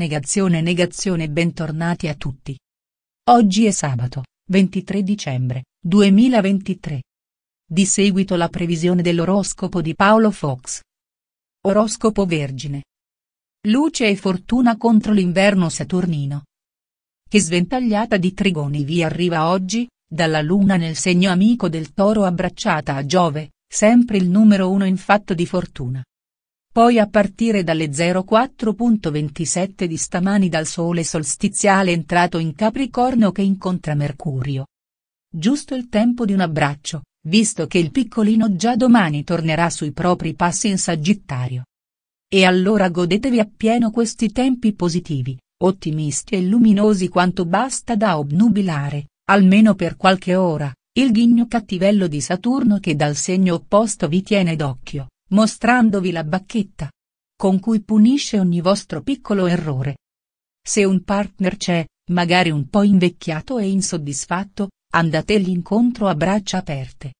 Negazione negazione bentornati a tutti. Oggi è sabato, 23 dicembre, 2023. Di seguito la previsione dell'oroscopo di Paolo Fox. Oroscopo Vergine. Luce e fortuna contro l'inverno saturnino. Che sventagliata di trigoni vi arriva oggi, dalla luna nel segno amico del toro abbracciata a Giove, sempre il numero uno in fatto di fortuna poi a partire dalle 04.27 di stamani dal sole solstiziale entrato in Capricorno che incontra Mercurio. Giusto il tempo di un abbraccio, visto che il piccolino già domani tornerà sui propri passi in Sagittario. E allora godetevi appieno questi tempi positivi, ottimisti e luminosi quanto basta da obnubilare, almeno per qualche ora, il ghigno cattivello di Saturno che dal segno opposto vi tiene d'occhio mostrandovi la bacchetta con cui punisce ogni vostro piccolo errore. Se un partner c'è, magari un po' invecchiato e insoddisfatto, andategli incontro a braccia aperte.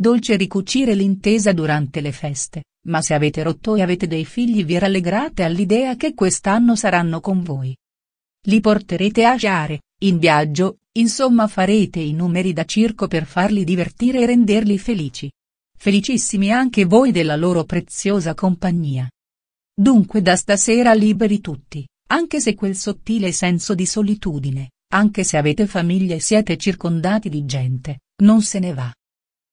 Dolce ricucire l'intesa durante le feste, ma se avete rotto e avete dei figli vi rallegrate all'idea che quest'anno saranno con voi. Li porterete a giare, in viaggio, insomma farete i numeri da circo per farli divertire e renderli felici felicissimi anche voi della loro preziosa compagnia. Dunque da stasera liberi tutti, anche se quel sottile senso di solitudine, anche se avete famiglia e siete circondati di gente, non se ne va.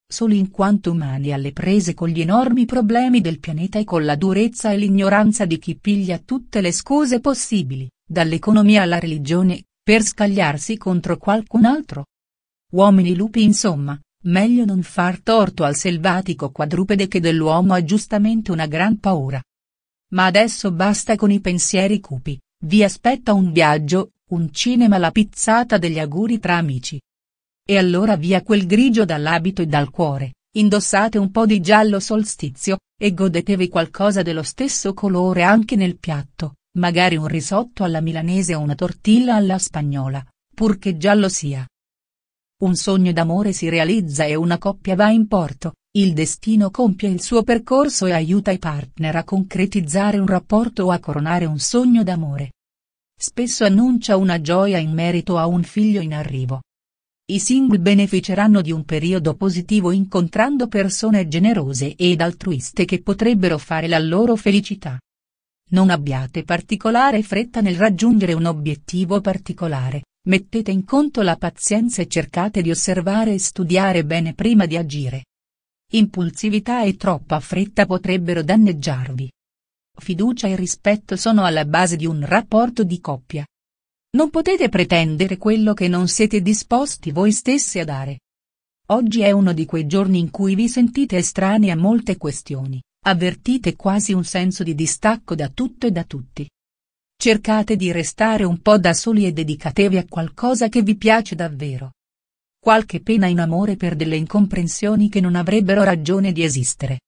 Soli in quanto umani alle prese con gli enormi problemi del pianeta e con la durezza e l'ignoranza di chi piglia tutte le scuse possibili, dall'economia alla religione, per scagliarsi contro qualcun altro. Uomini lupi insomma, Meglio non far torto al selvatico quadrupede che dell'uomo ha giustamente una gran paura. Ma adesso basta con i pensieri cupi, vi aspetta un viaggio, un cinema la pizzata degli auguri tra amici. E allora via quel grigio dall'abito e dal cuore, indossate un po' di giallo solstizio, e godetevi qualcosa dello stesso colore anche nel piatto, magari un risotto alla milanese o una tortilla alla spagnola, purché giallo sia. Un sogno d'amore si realizza e una coppia va in porto, il destino compie il suo percorso e aiuta i partner a concretizzare un rapporto o a coronare un sogno d'amore. Spesso annuncia una gioia in merito a un figlio in arrivo. I single beneficeranno di un periodo positivo incontrando persone generose ed altruiste che potrebbero fare la loro felicità. Non abbiate particolare fretta nel raggiungere un obiettivo particolare, Mettete in conto la pazienza e cercate di osservare e studiare bene prima di agire. Impulsività e troppa fretta potrebbero danneggiarvi. Fiducia e rispetto sono alla base di un rapporto di coppia. Non potete pretendere quello che non siete disposti voi stessi a dare. Oggi è uno di quei giorni in cui vi sentite estranei a molte questioni, avvertite quasi un senso di distacco da tutto e da tutti. Cercate di restare un po' da soli e dedicatevi a qualcosa che vi piace davvero. Qualche pena in amore per delle incomprensioni che non avrebbero ragione di esistere.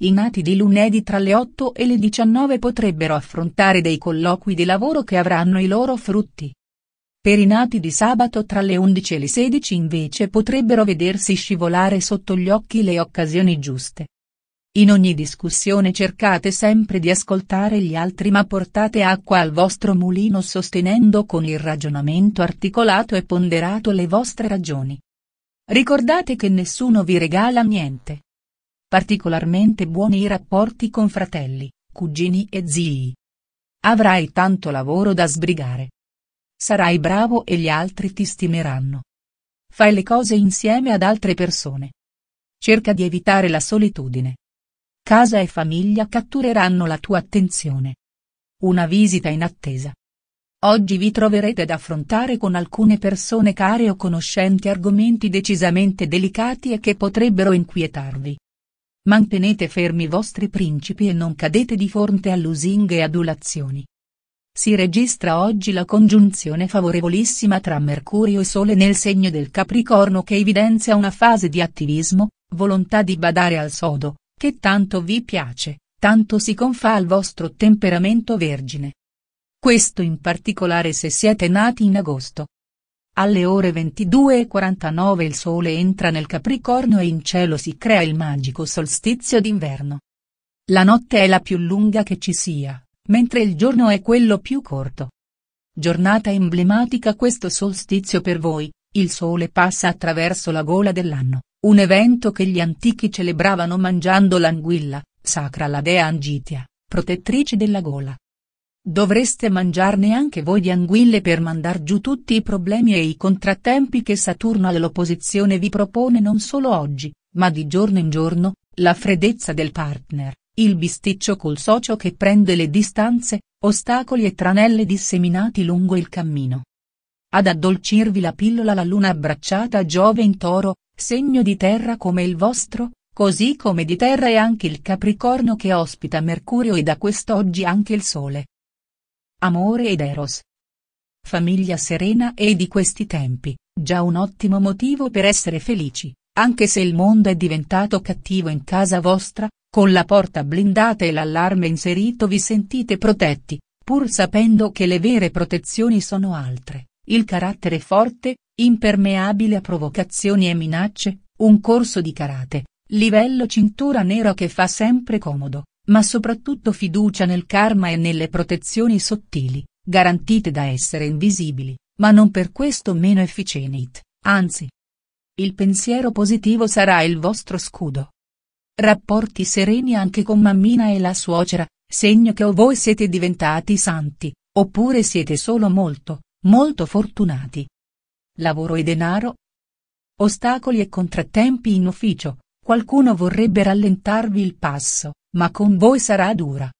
I nati di lunedì tra le 8 e le 19 potrebbero affrontare dei colloqui di lavoro che avranno i loro frutti. Per i nati di sabato tra le 11 e le 16 invece potrebbero vedersi scivolare sotto gli occhi le occasioni giuste. In ogni discussione cercate sempre di ascoltare gli altri ma portate acqua al vostro mulino sostenendo con il ragionamento articolato e ponderato le vostre ragioni. Ricordate che nessuno vi regala niente. Particolarmente buoni i rapporti con fratelli, cugini e zii. Avrai tanto lavoro da sbrigare. Sarai bravo e gli altri ti stimeranno. Fai le cose insieme ad altre persone. Cerca di evitare la solitudine. Casa e famiglia cattureranno la tua attenzione. Una visita in attesa. Oggi vi troverete ad affrontare con alcune persone care o conoscenti argomenti decisamente delicati e che potrebbero inquietarvi. Mantenete fermi i vostri principi e non cadete di fronte a lusinghe e adulazioni. Si registra oggi la congiunzione favorevolissima tra Mercurio e Sole nel segno del Capricorno che evidenzia una fase di attivismo, volontà di badare al sodo, che tanto vi piace, tanto si confà al vostro temperamento vergine. Questo in particolare se siete nati in agosto. Alle ore 22.49 il sole entra nel Capricorno e in cielo si crea il magico solstizio d'inverno. La notte è la più lunga che ci sia, mentre il giorno è quello più corto. Giornata emblematica questo solstizio per voi, il sole passa attraverso la gola dell'anno. Un evento che gli antichi celebravano mangiando l'anguilla, sacra alla dea Angitia, protettrice della gola. Dovreste mangiarne anche voi di anguille per mandar giù tutti i problemi e i contrattempi che Saturno all'opposizione vi propone non solo oggi, ma di giorno in giorno, la freddezza del partner, il bisticcio col socio che prende le distanze, ostacoli e tranelle disseminati lungo il cammino. Ad addolcirvi la pillola la luna abbracciata a Giove in toro, segno di terra come il vostro, così come di terra è anche il Capricorno che ospita Mercurio e da quest'oggi anche il Sole. Amore ed Eros. Famiglia serena e di questi tempi, già un ottimo motivo per essere felici, anche se il mondo è diventato cattivo in casa vostra, con la porta blindata e l'allarme inserito vi sentite protetti, pur sapendo che le vere protezioni sono altre il carattere forte, impermeabile a provocazioni e minacce, un corso di karate, livello cintura nera che fa sempre comodo, ma soprattutto fiducia nel karma e nelle protezioni sottili, garantite da essere invisibili, ma non per questo meno efficienti, anzi. Il pensiero positivo sarà il vostro scudo. Rapporti sereni anche con mammina e la suocera, segno che o voi siete diventati santi, oppure siete solo molto, Molto fortunati. Lavoro e denaro? Ostacoli e contrattempi in ufficio, qualcuno vorrebbe rallentarvi il passo, ma con voi sarà dura.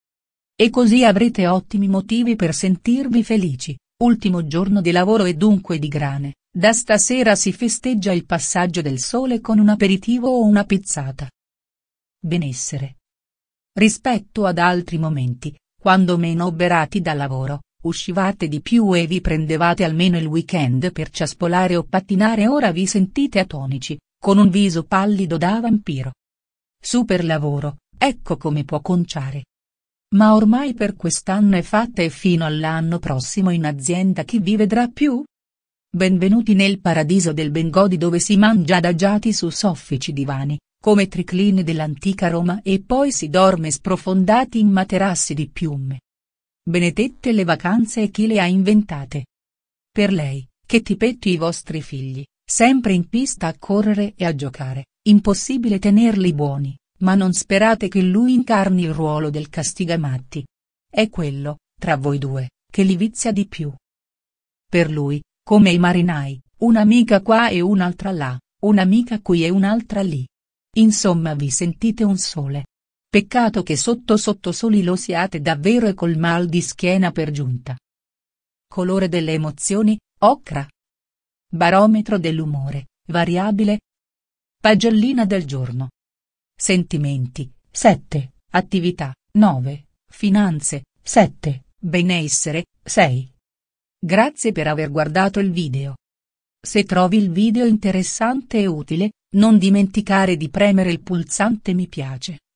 E così avrete ottimi motivi per sentirvi felici, ultimo giorno di lavoro e dunque di grane, da stasera si festeggia il passaggio del sole con un aperitivo o una pizzata. Benessere. Rispetto ad altri momenti, quando meno oberati dal lavoro, uscivate di più e vi prendevate almeno il weekend per ciaspolare o pattinare ora vi sentite atonici, con un viso pallido da vampiro. Super lavoro, ecco come può conciare. Ma ormai per quest'anno è fatta e fino all'anno prossimo in azienda chi vi vedrà più? Benvenuti nel paradiso del Bengodi dove si mangia adagiati su soffici divani, come triclini dell'antica Roma e poi si dorme sprofondati in materassi di piume benedette le vacanze e chi le ha inventate. Per lei, che ti petti i vostri figli, sempre in pista a correre e a giocare, impossibile tenerli buoni, ma non sperate che lui incarni il ruolo del castigamatti. È quello, tra voi due, che li vizia di più. Per lui, come i marinai, un'amica qua e un'altra là, un'amica qui e un'altra lì. Insomma vi sentite un sole. Peccato che sotto sotto soli lo siate davvero e col mal di schiena per giunta. Colore delle emozioni, ocra. Barometro dell'umore, variabile. Pagellina del giorno. Sentimenti, 7, attività, 9, finanze, 7, benessere, 6. Grazie per aver guardato il video. Se trovi il video interessante e utile, non dimenticare di premere il pulsante mi piace.